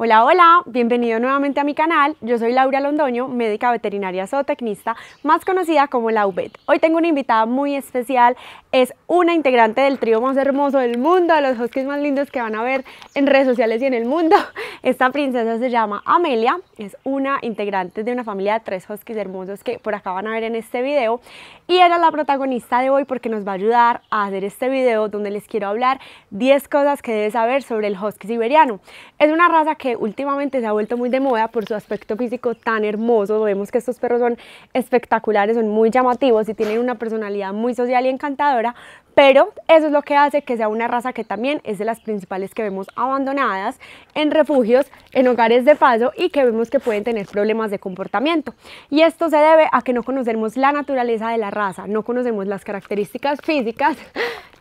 Hola, hola, bienvenido nuevamente a mi canal. Yo soy Laura Londoño, médica veterinaria zootecnista, más conocida como la UVET. Hoy tengo una invitada muy especial, es una integrante del trío más hermoso del mundo, de los huskies más lindos que van a ver en redes sociales y en el mundo. Esta princesa se llama Amelia, es una integrante de una familia de tres huskies hermosos que por acá van a ver en este video. Y era la protagonista de hoy porque nos va a ayudar a hacer este video donde les quiero hablar 10 cosas que debes saber sobre el husky siberiano. Es una raza que últimamente se ha vuelto muy de moda por su aspecto físico tan hermoso. Vemos que estos perros son espectaculares, son muy llamativos y tienen una personalidad muy social y encantadora, pero eso es lo que hace que sea una raza que también es de las principales que vemos abandonadas en refugios, en hogares de paso y que vemos que pueden tener problemas de comportamiento. Y esto se debe a que no conocemos la naturaleza de la raza, no conocemos las características físicas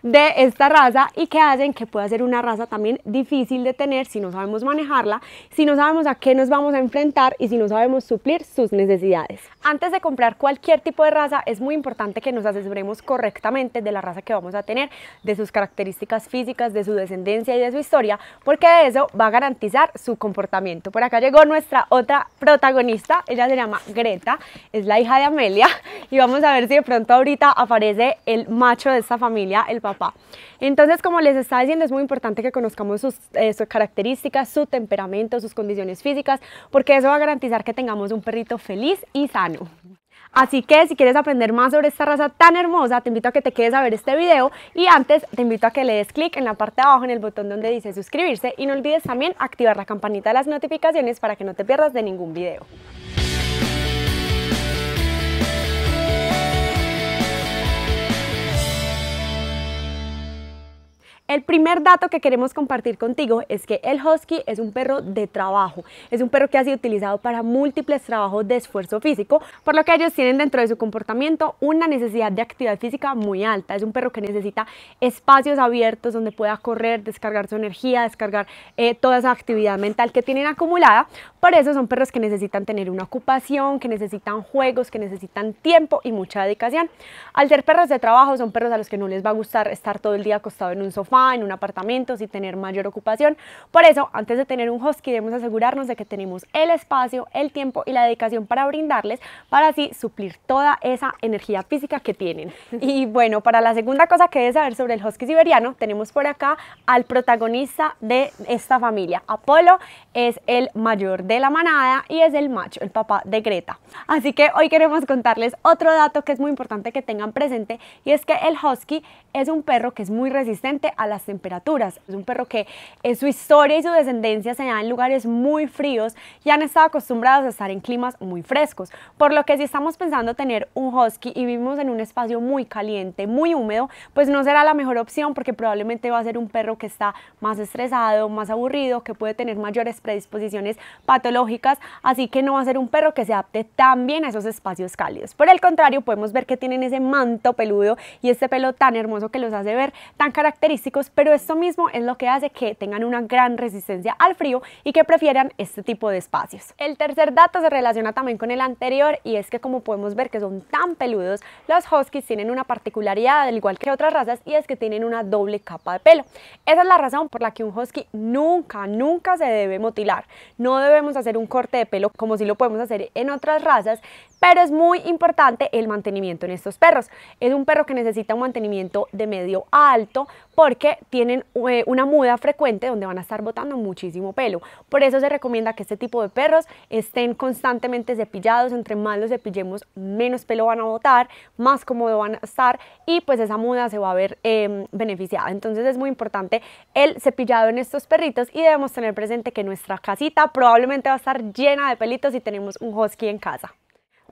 de esta raza y que hacen que pueda ser una raza también difícil de tener si no sabemos manejarla, si no sabemos a qué nos vamos a enfrentar y si no sabemos suplir sus necesidades. Antes de comprar cualquier tipo de raza es muy importante que nos asesoremos correctamente de la raza que vamos a tener, de sus características físicas, de su descendencia y de su historia, porque de eso va a garantizar su comportamiento. Por acá llegó nuestra otra protagonista, ella se llama Greta, es la hija de Amelia y vamos a ver si de pronto ahorita aparece el macho de esta familia, el papá. Entonces, como les estaba diciendo, es muy importante que conozcamos eh, sus, características, su temperamento, sus condiciones físicas, porque eso va a garantizar que tengamos un perrito feliz y sano. Así que si quieres aprender más sobre esta raza tan hermosa, te invito a que te quedes a ver este video y antes te invito a que le des clic en la parte de abajo en el botón donde dice suscribirse y no olvides también activar la campanita de las notificaciones para que no te pierdas de ningún video. El primer dato que queremos compartir contigo es que el husky es un perro de trabajo, es un perro que ha sido utilizado para múltiples trabajos de esfuerzo físico, por lo que ellos tienen dentro de su comportamiento una necesidad de actividad física muy alta. Es un perro que necesita espacios abiertos donde pueda correr, descargar su energía, descargar eh, toda esa actividad mental que tienen acumulada. Por eso son perros que necesitan tener una ocupación, que necesitan juegos, que necesitan tiempo y mucha dedicación. Al ser perros de trabajo, son perros a los que no les va a gustar estar todo el día acostado en un sofá en un apartamento, sin tener mayor ocupación. Por eso, antes de tener un husky, debemos asegurarnos de que tenemos el espacio, el tiempo y la dedicación para brindarles, para así suplir toda esa energía física que tienen. Y bueno, para la segunda cosa que debes saber sobre el husky siberiano, tenemos por acá al protagonista de esta familia. Apolo es el mayor de la manada y es el macho, el papá de Greta. Así que hoy queremos contarles otro dato que es muy importante que tengan presente y es que el husky es un perro que es muy resistente a las temperaturas. Es un perro que en su historia y su descendencia se da en lugares muy fríos y han estado acostumbrados a estar en climas muy frescos. Por lo que si estamos pensando tener un husky y vivimos en un espacio muy caliente, muy húmedo, pues no será la mejor opción porque probablemente va a ser un perro que está más estresado, más aburrido, que puede tener mayores predisposiciones patológicas, así que no va a ser un perro que se adapte tan bien a esos espacios cálidos. Por el contrario, podemos ver que tienen ese manto peludo y este pelo tan hermoso que los hace ver tan característicos, pero esto mismo es lo que hace que tengan una gran resistencia al frío y que prefieran este tipo de espacios. El tercer dato se relaciona también con el anterior y es que como podemos ver que son tan peludos, los huskies tienen una particularidad al igual que otras razas y es que tienen una doble capa de pelo. Esa es la razón por la que un husky nunca, nunca se debe motilar. No debemos hacer un corte de pelo como si lo podemos hacer en otras razas, pero es muy importante el mantenimiento en estos perros. Es un perro que necesita un mantenimiento de medio a alto porque tienen eh, una muda frecuente donde van a estar botando muchísimo pelo. Por eso se recomienda que este tipo de perros estén constantemente cepillados, entre más los cepillemos menos pelo van a botar, más cómodo van a estar y pues esa muda se va a ver em, beneficiada. Entonces es muy importante el cepillado en estos perritos y debemos tener presente que nuestra casita probablemente va a estar llena de pelitos si tenemos un husky en casa.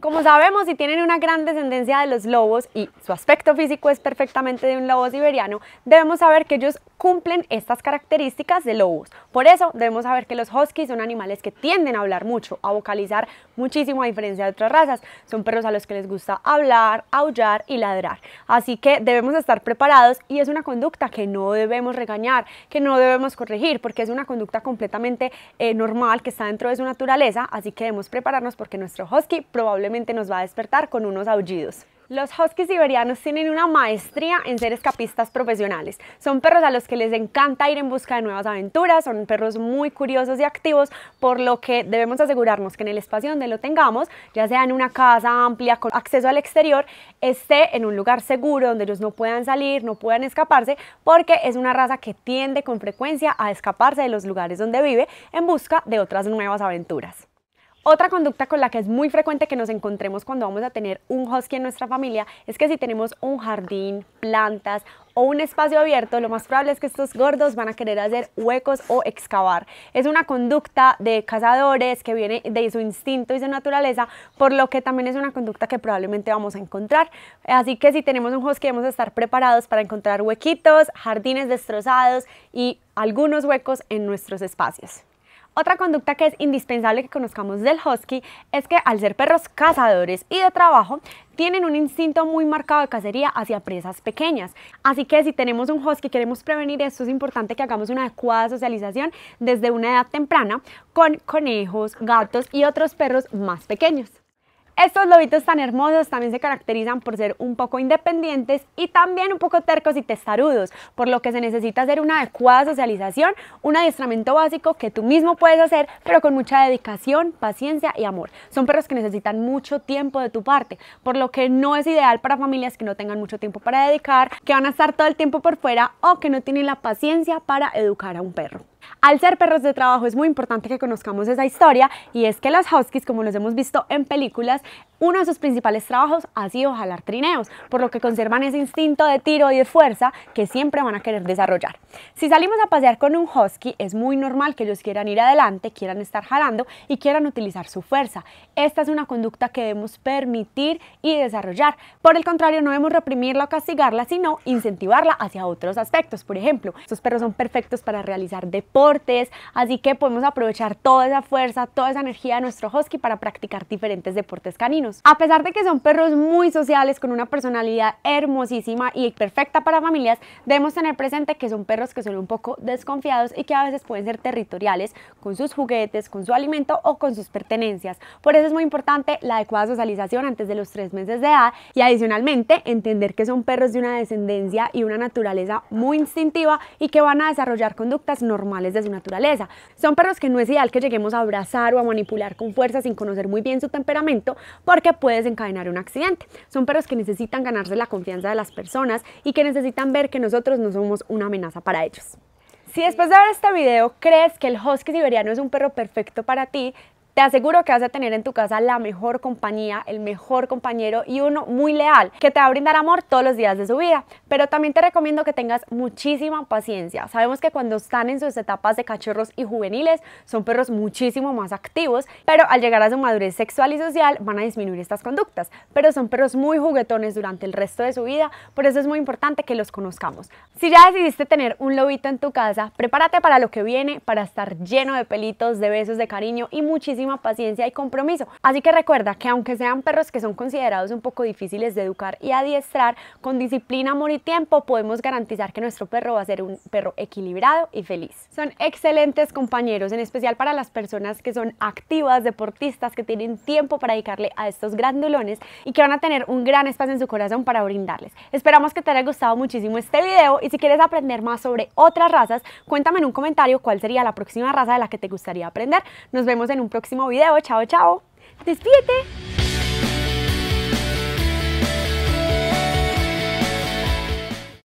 Como sabemos, si tienen una gran descendencia de los lobos y su aspecto físico es perfectamente de un lobo siberiano, debemos saber que ellos cumplen estas características de lobos. Por eso debemos saber que los huskies son animales que tienden a hablar mucho, a vocalizar muchísimo a diferencia de otras razas. Son perros a los que les gusta hablar, aullar y ladrar. Así que debemos estar preparados y es una conducta que no debemos regañar, que no debemos corregir, porque es una conducta completamente eh, normal que está dentro de su naturaleza, así que debemos prepararnos porque nuestro husky probablemente nos va a despertar con unos aullidos. Los huskies siberianos tienen una maestría en ser escapistas profesionales. Son perros a los que les encanta ir en busca de nuevas aventuras, son perros muy curiosos y activos, por lo que debemos asegurarnos que en el espacio donde lo tengamos, ya sea en una casa amplia con acceso al exterior, esté en un lugar seguro donde ellos no puedan salir, no puedan escaparse, porque es una raza que tiende con frecuencia a escaparse de los lugares donde vive en busca de otras nuevas aventuras. Otra conducta con la que es muy frecuente que nos encontremos cuando vamos a tener un husky en nuestra familia es que si tenemos un jardín, plantas o un espacio abierto, lo más probable es que estos gordos van a querer hacer huecos o excavar. Es una conducta de cazadores que viene de su instinto y su naturaleza, por lo que también es una conducta que probablemente vamos a encontrar. Así que si tenemos un husky vamos a estar preparados para encontrar huequitos, jardines destrozados y algunos huecos en nuestros espacios. Otra conducta que es indispensable que conozcamos del husky es que al ser perros cazadores y de trabajo, tienen un instinto muy marcado de cacería hacia presas pequeñas. Así que si tenemos un husky y queremos prevenir esto, es importante que hagamos una adecuada socialización desde una edad temprana con conejos, gatos y otros perros más pequeños. Estos lobitos tan hermosos también se caracterizan por ser un poco independientes y también un poco tercos y testarudos, por lo que se necesita hacer una adecuada socialización, un adiestramiento básico que tú mismo puedes hacer, pero con mucha dedicación, paciencia y amor. Son perros que necesitan mucho tiempo de tu parte, por lo que no es ideal para familias que no tengan mucho tiempo para dedicar, que van a estar todo el tiempo por fuera o que no tienen la paciencia para educar a un perro. Al ser perros de trabajo es muy importante que conozcamos esa historia y es que las huskies, como los hemos visto en películas, uno de sus principales trabajos ha sido jalar trineos, por lo que conservan ese instinto de tiro y de fuerza que siempre van a querer desarrollar. Si salimos a pasear con un husky, es muy normal que ellos quieran ir adelante, quieran estar jalando y quieran utilizar su fuerza. Esta es una conducta que debemos permitir y desarrollar. Por el contrario, no debemos reprimirla o castigarla, sino incentivarla hacia otros aspectos. Por ejemplo, estos perros son perfectos para realizar deportes deportes, así que podemos aprovechar toda esa fuerza, toda esa energía de nuestro husky para practicar diferentes deportes caninos. A pesar de que son perros muy sociales, con una personalidad hermosísima y perfecta para familias, debemos tener presente que son perros que son un poco desconfiados y que a veces pueden ser territoriales con sus juguetes, con su alimento o con sus pertenencias. Por eso es muy importante la adecuada socialización antes de los tres meses de edad y adicionalmente entender que son perros de una descendencia y una naturaleza muy instintiva y que van a desarrollar conductas normales de su naturaleza. Son perros que no es ideal que lleguemos a abrazar o a manipular con fuerza sin conocer muy bien su temperamento porque puede desencadenar un accidente. Son perros que necesitan ganarse la confianza de las personas y que necesitan ver que nosotros no somos una amenaza para ellos. Si después de ver este video crees que el husky siberiano es un perro perfecto para ti, te aseguro que vas a tener en tu casa la mejor compañía, el mejor compañero y uno muy leal que te va a brindar amor todos los días de su vida. Pero también te recomiendo que tengas muchísima paciencia. Sabemos que cuando están en sus etapas de cachorros y juveniles son perros muchísimo más activos, pero al llegar a su madurez sexual y social van a disminuir estas conductas. Pero son perros muy juguetones durante el resto de su vida, por eso es muy importante que los conozcamos. Si ya decidiste tener un lobito en tu casa, prepárate para lo que viene, para estar lleno de pelitos, de besos, de cariño y muchísimo paciencia y compromiso. Así que recuerda que aunque sean perros que son considerados un poco difíciles de educar y adiestrar, con disciplina, amor y tiempo podemos garantizar que nuestro perro va a ser un perro equilibrado y feliz. Son excelentes compañeros, en especial para las personas que son activas, deportistas, que tienen tiempo para dedicarle a estos grandulones y que van a tener un gran espacio en su corazón para brindarles. Esperamos que te haya gustado muchísimo este video y si quieres aprender más sobre otras razas, cuéntame en un comentario cuál sería la próxima raza de la que te gustaría aprender. Nos vemos en un próximo video. Chao, chao. Despídete.